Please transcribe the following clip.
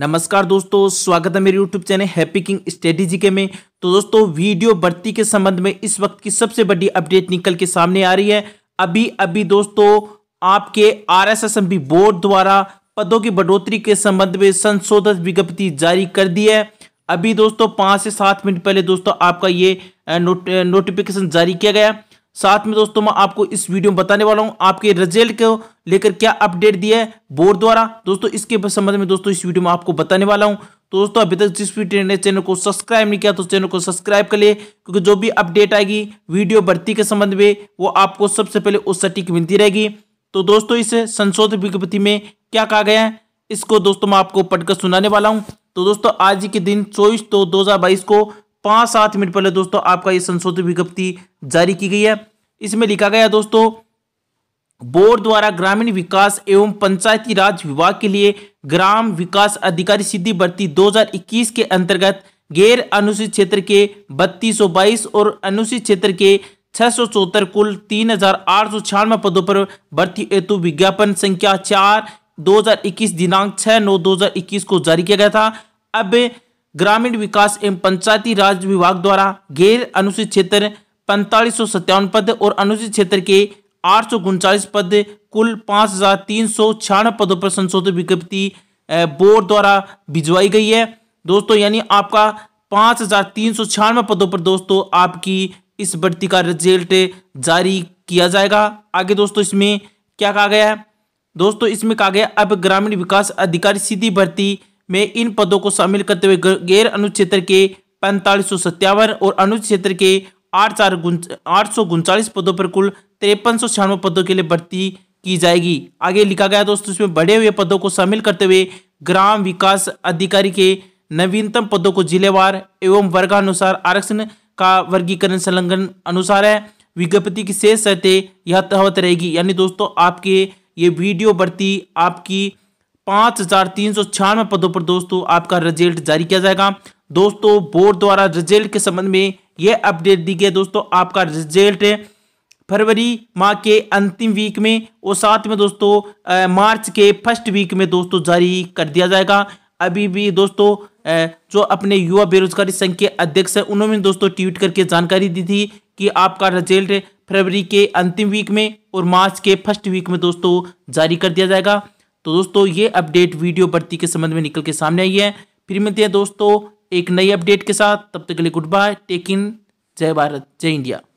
नमस्कार दोस्तों स्वागत है मेरे YouTube channel happy king strategy के में तो दोस्तों वीडियो भर्ती के संबंध में इस वक्त की सबसे बड़ी अपडेट निकल के सामने आ रही है अभी अभी दोस्तों आपके R S S M B board द्वारा पदों की बढ़ोतरी के संबंध में संशोधन विज्ञप्ति जारी कर दी है अभी दोस्तों पाँच से सात मिनट पहले दोस्तों आपका ये नोट, नोटिफिकेशन जारी किया गया साथ में दोस्तों मैं आपको इस वीडियो में बताने वाला हूं आपके रिजल्ट को लेकर क्या अपडेट दिया है बोर्ड द्वारा दोस्तों इसके संबंध में दोस्तों इस वीडियो में आपको बताने वाला हूं तो दोस्तों अभी तक जिस भी ने चैनल को सब्सक्राइब नहीं किया तो चैनल को सब्सक्राइब कर लिए क्योंकि जो भी अपडेट आएगी वीडियो भर्ती के संबंध में वो आपको सबसे पहले उस सटीक मिलती रहेगी तो दोस्तों इस संशोधित विज्ञप्ति में क्या कहा गया है इसको दोस्तों मैं आपको पढ़कर सुनाने वाला हूँ तो दोस्तों आज के दिन चौबीस दो दो को पाँच सात मिनट पहले दोस्तों आपका ये संशोधित विज्ञप्ति जारी की गई है इसमें लिखा गया दोस्तों बोर्ड द्वारा ग्रामीण विकास एवं पंचायती राज विभाग के लिए ग्राम विकास अधिकारी सिद्धि भर्ती 2021 के अंतर्गत गैर अनुसूचित क्षेत्र के बत्तीस और अनुसूचित क्षेत्र के छह कुल तीन हजार पदों पर भर्ती हेतु विज्ञापन संख्या चार 2021 दिनांक 6 नौ 2021 को जारी किया गया था अब ग्रामीण विकास एवं पंचायती राज विभाग द्वारा गैर अनुसूचित क्षेत्र पैंतालीस पद और अनुसूचित क्षेत्र के आठ पद कुल पाँच हजार तीन सौ छियानवे पदों पर संशोधित विज्ञप्ति बोर्ड द्वारा भिजवाई गई है दोस्तों यानी आपका पाँच हजार तीन सौ छियानवे पदों पर दोस्तों आपकी इस भर्ती का रिजल्ट जारी किया जाएगा आगे दोस्तों इसमें क्या कहा गया है दोस्तों इसमें कहा गया अब ग्रामीण विकास अधिकारी सीधी भर्ती में इन पदों को शामिल करते हुए गैर अनुच्छेत्र के पैंतालीस और अनुच्छेत्र के आठ चार आठ सौ उनचालीस पदों पर कुल तिरपन सौ छियानवे पदों के लिए भर्ती की जाएगी आगे लिखा गया दोस्तों इसमें बढ़े हुए पदों को शामिल करते हुए ग्राम विकास अधिकारी के नवीनतम पदों को जिलेवार एवं वर्गानुसार आरक्षण का वर्गीकरण संलग्न अनुसार है विज्ञप्ति की शेष शर्तें यथावत रहेगी यानी दोस्तों आपके ये वीडियो भर्ती आपकी पाँच हजार तीन सौ छियानवे पदों पर दोस्तों आपका रिजल्ट जारी किया जाएगा दोस्तों बोर्ड द्वारा रिजल्ट के संबंध में ये अपडेट दी गई दोस्तों आपका रिजल्ट फरवरी माह के अंतिम वीक में और साथ में दोस्तों मार्च के फर्स्ट वीक में दोस्तों जारी कर दिया जाएगा अभी भी दोस्तों जो अपने युवा बेरोजगारी संघ के अध्यक्ष हैं उन्होंने दोस्तों ट्वीट करके जानकारी दी थी कि आपका रिजल्ट फरवरी के अंतिम वीक में और मार्च के फर्स्ट वीक में दोस्तों जारी कर दिया जाएगा तो दोस्तों ये अपडेट वीडियो भर्ती के संबंध में निकल के सामने आई है फिर मिलते हैं दोस्तों एक नई अपडेट के साथ तब तक के लिए गुड बाय टेक इन जय भारत जय इंडिया